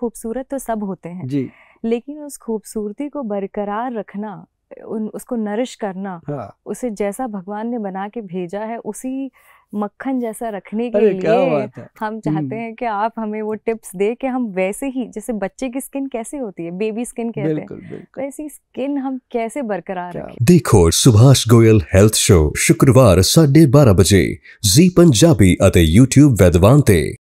खूबसूरत तो सब होते हैं जी लेकिन उस खूबसूरती को बरकरार रखना उन उसको नरिश करना हाँ। उसे जैसा भगवान ने बना के भेजा है उसी मक्खन जैसा रखने के लिए हम चाहते हम्म। हैं कि आप हमें वो टिप्स दे कि हम वैसे ही जैसे बच्चे की स्किन कैसे होती है बेबी स्किन कहते हैं वैसी स्किन हम कैसे बरकरार रखें देखो सुभाष गोयल हेल्थ शो शुक्रवार साढ़े बारह बजे जी पंजाबी ਅਤੇ YouTube